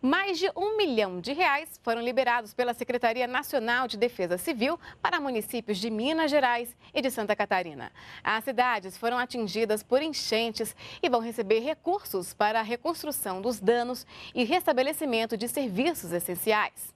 mais de um milhão de reais foram liberados pela Secretaria Nacional de Defesa Civil para municípios de Minas Gerais e de Santa Catarina. As cidades foram atingidas por enchentes e vão receber recursos para a reconstrução dos danos e restabelecimento de serviços essenciais.